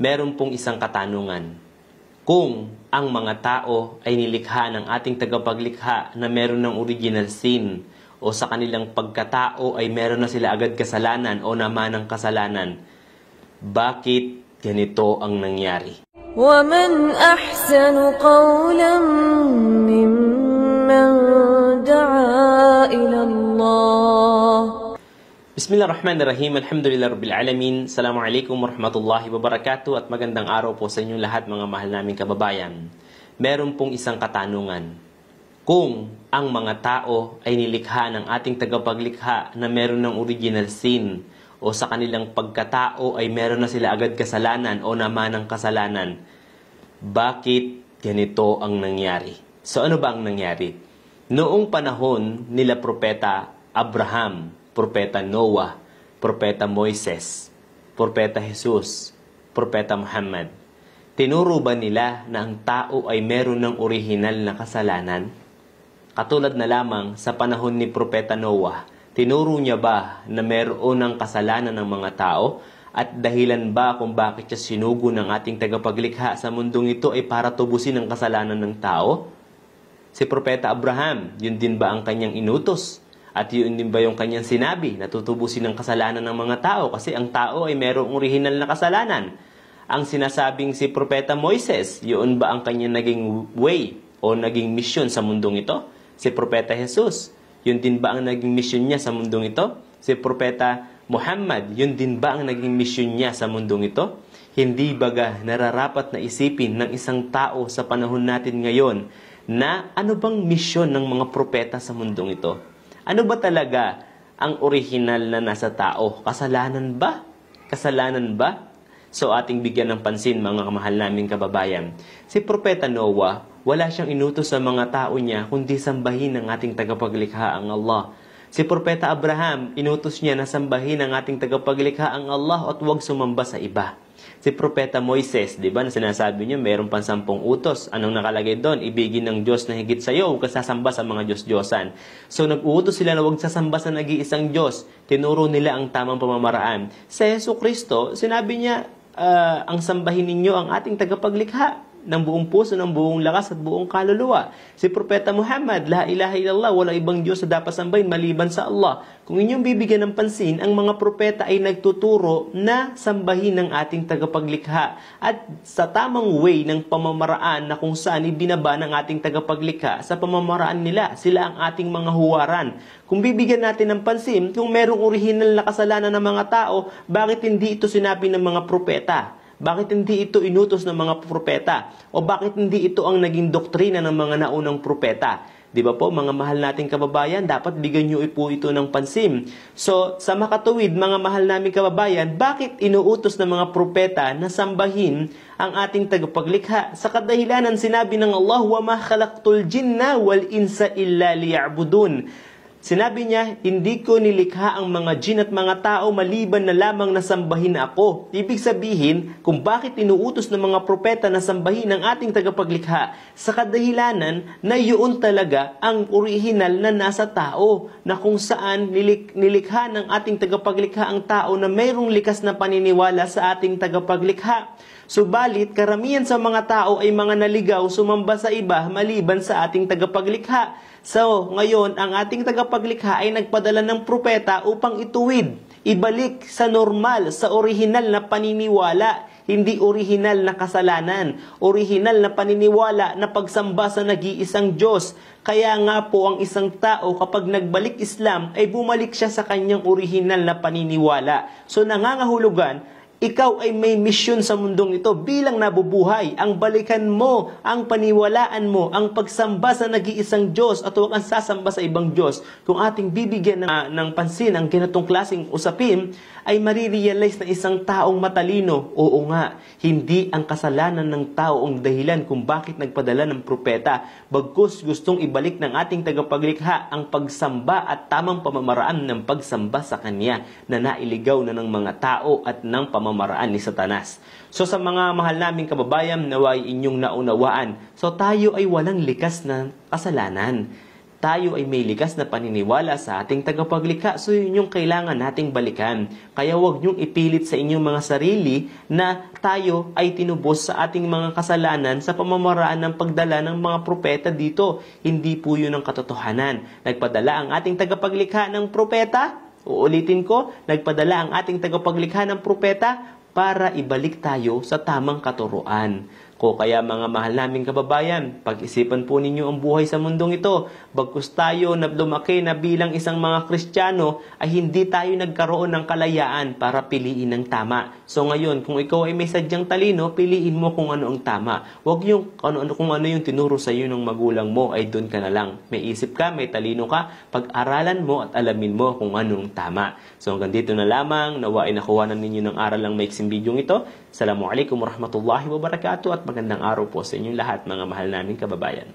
meron pong isang katanungan. Kung ang mga tao ay nilikha ng ating tagapaglikha na meron ng original sin o sa kanilang pagkatao ay meron na sila agad kasalanan o naman ng kasalanan, bakit ganito ang nangyari? ومن أحسن قولا Bismillahirrahmanirrahim. Alhamdulillah Rabbil Alamin. Assalamualaikum warahmatullahi wabarakatuh at magandang araw po sa inyong lahat mga mahal naming kababayan. Meron pong isang katanungan. Kung ang mga tao ay nilikha ng ating tagapaglikha na meron ng original sin o sa kanilang pagkatao ay meron na sila agad kasalanan o naman ng kasalanan, bakit ganito ang nangyari? So ano ba ang nangyari? Noong panahon nila Propeta Abraham, Propeta Noah, Propeta Moises, Propeta Jesus, Propeta Muhammad. Tinuro ba nila na ang tao ay meron ng orihinal na kasalanan? Katulad na lamang sa panahon ni Propeta Noah, tinuro niya ba na meron ng kasalanan ng mga tao at dahilan ba kung bakit siya sinugo ng ating tagapaglikha sa mundong ito ay para tubusin ang kasalanan ng tao? Si Propeta Abraham, yun din ba ang kanyang inutos? At yun din ba yung kanyang sinabi, natutubusin ng kasalanan ng mga tao kasi ang tao ay merong original na kasalanan. Ang sinasabing si Propeta Moises, yun ba ang kanyang naging way o naging misyon sa mundong ito? Si Propeta Jesus, yun din ba ang naging misyon niya sa mundong ito? Si Propeta Muhammad, yun din ba ang naging misyon niya sa mundong ito? Hindi baga nararapat na isipin ng isang tao sa panahon natin ngayon na ano bang misyon ng mga propeta sa mundong ito? Ano ba talaga ang orihinal na nasa tao? Kasalanan ba? Kasalanan ba? So ating bigyan ng pansin mga kamahal naming kababayan. Si Propeta Noah, wala siyang inutos sa mga tao niya kundi sambahin ng ating tagapaglikha ang Allah. Si Propeta Abraham, inutos niya na sambahin ang ating tagapaglikha ang Allah at huwag sumamba sa iba. Si Propeta Moises, di ba, na sinasabi niyo, meron pang sampung utos. Anong nakalagay doon? Ibigin ng Diyos na higit sa iyo, huwag sasamba sa mga Diyos-Diyosan. So, nag-uutos sila na huwag sasamba sa nag-iisang Diyos. Tinuro nila ang tamang pamamaraan. Sa Yesu Kristo, sinabi niya, uh, ang sambahin ninyo ang ating tagapaglikha ng buong puso, ng buong lakas at buong kaluluwa. Si Propeta Muhammad, La ilaha illallah, walang ibang Diyos na dapat sambahin maliban sa Allah. Kung inyong bibigyan ng pansin, ang mga propeta ay nagtuturo na sambahin ng ating tagapaglikha at sa tamang way ng pamamaraan na kung saan ibinaba ng ating tagapaglikha sa pamamaraan nila. Sila ang ating mga huwaran. Kung bibigyan natin ng pansin, kung merong orihinal na kasalanan ng mga tao, bakit hindi ito sinabi ng mga propeta? Bakit hindi ito inutos ng mga propeta? O bakit hindi ito ang naging doktrina ng mga naunang propeta? Di ba po, mga mahal nating kababayan, dapat bigyan nyo po ito ng pansin. So, sa makatuwid, mga mahal naming kababayan, bakit inuutos ng mga propeta na sambahin ang ating tagapaglikha? Sa kadahilanan, sinabi ng Allah, وَمَا خَلَقْتُ الْجِنَّ وَالْإِنْسَ إِلَّا لِيَعْبُدُونَ Sinabi niya, hindi ko nilikha ang mga jin at mga tao maliban na lamang nasambahin na ako. Ibig sabihin, kung bakit inuutos ng mga propeta na sambahin ang ating tagapaglikha sa kadahilanan na yun talaga ang orihinal na nasa tao na kung saan nilik- nilikha ng ating tagapaglikha ang tao na mayroong likas na paniniwala sa ating tagapaglikha. Subalit, karamihan sa mga tao ay mga naligaw sumamba sa iba maliban sa ating tagapaglikha. So, ngayon, ang ating tagapaglikha tagapaglikha ay nagpadala ng propeta upang ituwid, ibalik sa normal, sa orihinal na paniniwala, hindi orihinal na kasalanan, orihinal na paniniwala na pagsamba sa nag-iisang Diyos. Kaya nga po ang isang tao kapag nagbalik Islam ay bumalik siya sa kanyang orihinal na paniniwala. So nangangahulugan ikaw ay may misyon sa mundong ito bilang nabubuhay. Ang balikan mo, ang paniwalaan mo, ang pagsamba sa nag-iisang Diyos at huwag kang sasamba sa ibang Diyos. Kung ating bibigyan ng, uh, ng pansin ang ganitong klaseng usapin, ay marirealize na isang taong matalino. Oo nga, hindi ang kasalanan ng tao ang dahilan kung bakit nagpadala ng propeta. Bagkus gustong ibalik ng ating tagapaglikha ang pagsamba at tamang pamamaraan ng pagsamba sa Kanya na nailigaw na ng mga tao at ng pamamaraan pamamaraan ni Satanas. So sa mga mahal naming kababayan, naway inyong naunawaan. So tayo ay walang likas na kasalanan. Tayo ay may likas na paniniwala sa ating tagapaglikha. So yun yung kailangan nating balikan. Kaya huwag niyong ipilit sa inyong mga sarili na tayo ay tinubos sa ating mga kasalanan sa pamamaraan ng pagdala ng mga propeta dito. Hindi po yun ang katotohanan. Nagpadala ang ating tagapaglikha ng propeta Uulitin ko, nagpadala ang ating tagapaglikha ng propeta para ibalik tayo sa tamang katuruan. Ko kaya mga mahal naming kababayan, pag-isipan po ninyo ang buhay sa mundong ito. Bagkus tayo na lumaki na bilang isang mga Kristiyano ay hindi tayo nagkaroon ng kalayaan para piliin ang tama. So ngayon, kung ikaw ay may sadyang talino, piliin mo kung ano ang tama. Huwag yung kung ano, kung ano yung tinuro sa iyo ng magulang mo ay doon ka na lang. May isip ka, may talino ka, pag-aralan mo at alamin mo kung anong tama. So hanggang dito na lamang, nawain nakuha na ninyo ng aral ang maiksing video ito. Assalamualaikum warahmatullahi wabarakatuh at magandang araw po sa inyong lahat mga mahal naming kababayan.